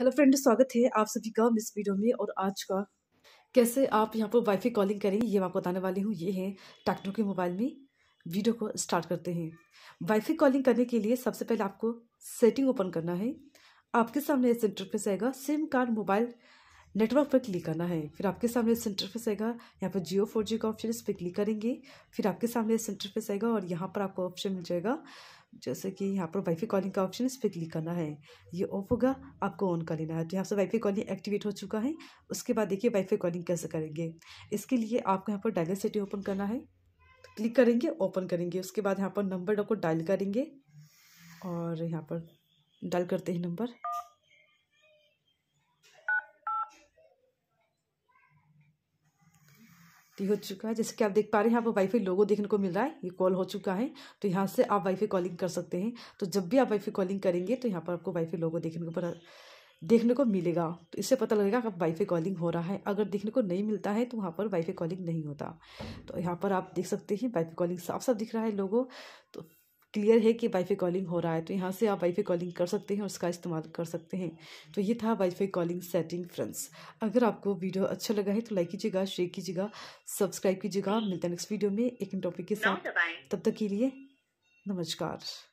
hello friend स्वागत है आप सभी का इस वीडियो में और आज का कैसे आप यहाँ पर वाईफाई कॉलिंग करेंगे ये मैं आपको बताने वाली हूँ ये है टैक्टो के मोबाइल में वीडियो को स्टार्ट करते हैं वाईफाई कॉलिंग करने के लिए सबसे पहले आपको सेटिंग ओपन करना है आपके सामने इस इंटरफेस आएगा सिम कार्ड मोबाइल नेटवर्क पर क्लिक करना है फिर आपके सामने इस इंटरफेस आएगा यहाँ पर जियो फोर जी का ऑप्शन इस पर क्लिक करेंगे फिर आपके सामने इस इंटरफेस आएगा और यहाँ पर आपको ऑप्शन मिल जाएगा जैसे कि यहाँ पर वाईफाई कॉलिंग का ऑप्शन इस पर क्लिक करना है ये ऑफ होगा आपको ऑन कर लेना है तो यहाँ से वाईफाई कॉलिंग एक्टिवेट हो चुका है उसके बाद देखिए वाईफाई कॉलिंग कैसे करेंगे इसके लिए आपको यहाँ पर डायलर सिटी ओपन करना है क्लिक करेंगे ओपन करेंगे उसके बाद यहाँ पर नंबर आपको डायल करेंगे और यहाँ पर डायल करते हैं नंबर तो ये हो चुका है जैसे कि आप देख पा रहे हैं यहाँ पर वाईफाई लोगो देखने को मिल रहा है ये कॉल हो चुका है तो यहाँ से आप वाईफाई कॉलिंग कर सकते हैं तो जब भी आप वाईफाई कॉलिंग करेंगे तो यहाँ पर आपको वाईफाई लोगो देखने को देखने को मिलेगा तो इससे पता लगेगा कि वाईफाई कॉलिंग हो रहा है अगर देखने को नहीं मिलता है तो वहाँ पर वाईफाई कॉलिंग नहीं होता तो यहाँ पर आप देख सकते हैं वाईफाई कॉलिंग साफ साफ दिख रहा है लोगों तो क्लियर है कि वाईफाई कॉलिंग हो रहा है तो यहाँ से आप वाईफाई कॉलिंग कर सकते हैं और उसका इस्तेमाल कर सकते हैं तो ये था वाईफाई कॉलिंग सेटिंग फ्रेंड्स अगर आपको वीडियो अच्छा लगा है तो लाइक कीजिएगा शेयर कीजिएगा सब्सक्राइब कीजिएगा मिलता है नेक्स्ट वीडियो में एक टॉपिक के साथ तब तक के लिए नमस्कार